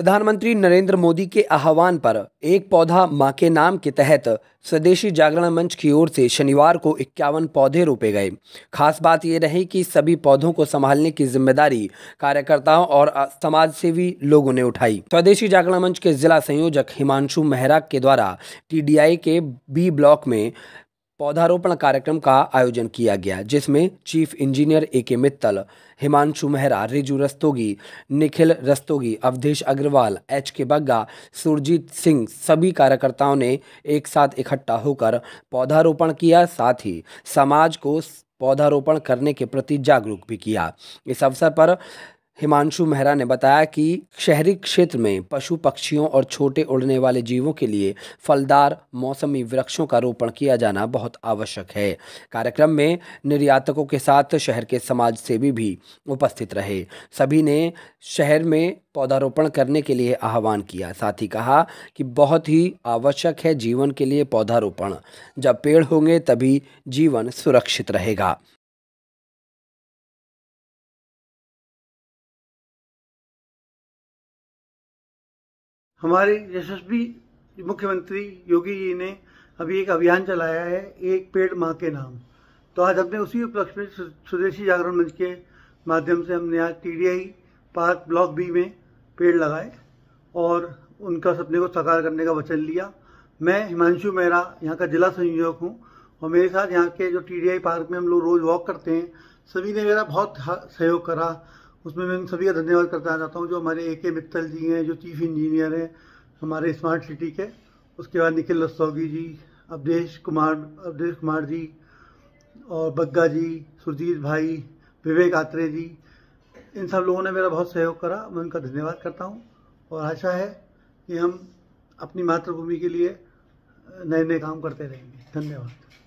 प्रधानमंत्री नरेंद्र मोदी के आह्वान पर एक पौधा मां के नाम के तहत स्वदेशी जागरण मंच की ओर से शनिवार को इक्यावन पौधे रोपे गए खास बात यह रही कि सभी पौधों को संभालने की जिम्मेदारी कार्यकर्ताओं और समाजसेवी लोगों ने उठाई स्वदेशी जागरण मंच के जिला संयोजक हिमांशु मेहरा के द्वारा टीडीआई के बी ब्लॉक में पौधारोपण कार्यक्रम का आयोजन किया गया जिसमें chief engineer A K Mittal Himanshu Mehra Riju Rastogi Nikhil Rastogi Avdhesh Agrawal H K Bagga Surjit Singh सभी कार्यकर्ताओं ने एक साथ इकट्ठा होकर पौधारोपण किया साथ ही समाज को पौधारोपण करने के प्रति जागरूक भी किया इस अवसर पर हिमांशु मेहरा ने बताया कि शहरी क्षेत्र में पशु पक्षियों और छोटे उड़ने वाले जीवों के लिए फलदार मौसमी वृक्षों का रोपण किया जाना बहुत आवश्यक है कार्यक्रम में निर्यातकों के साथ शहर के समाज सेवी भी उपस्थित रहे सभी ने शहर में पौधारोपण करने के लिए आह्वान किया साथ ही कहा कि बहुत ही आवश्यक है जीवन के लिए पौधारोपण जब पेड़ होंगे तभी जीवन सुरक्षित रहेगा हमारे यशस्वी मुख्यमंत्री योगी जी ने अभी एक अभियान चलाया है एक पेड़ माँ के नाम तो आज हमने उसी उपलक्ष्य में स्वदेशी जागरण मंच के माध्यम से हमने आज टीडीआई पार्क ब्लॉक बी में पेड़ लगाए और उनका सपने को साकार करने का वचन लिया मैं हिमांशु मेहरा यहाँ का जिला संयोजक हूँ और मेरे साथ यहाँ के जो टी पार्क में हम लोग रोज़ वॉक करते हैं सभी ने मेरा बहुत सहयोग करा उसमें मैं उन सभी का धन्यवाद करता चाहता हूँ जो हमारे ए के मित्तल जी हैं जो चीफ इंजीनियर हैं हमारे स्मार्ट सिटी के उसके बाद निखिल लस्तौगी जी अवधेश कुमार अवधेश कुमार जी और बग्गा जी सुरजीत भाई विवेक आत्रे जी इन सब लोगों ने मेरा बहुत सहयोग करा मैं उनका धन्यवाद करता हूँ और आशा है कि हम अपनी मातृभूमि के लिए नए नए काम करते रहेंगे धन्यवाद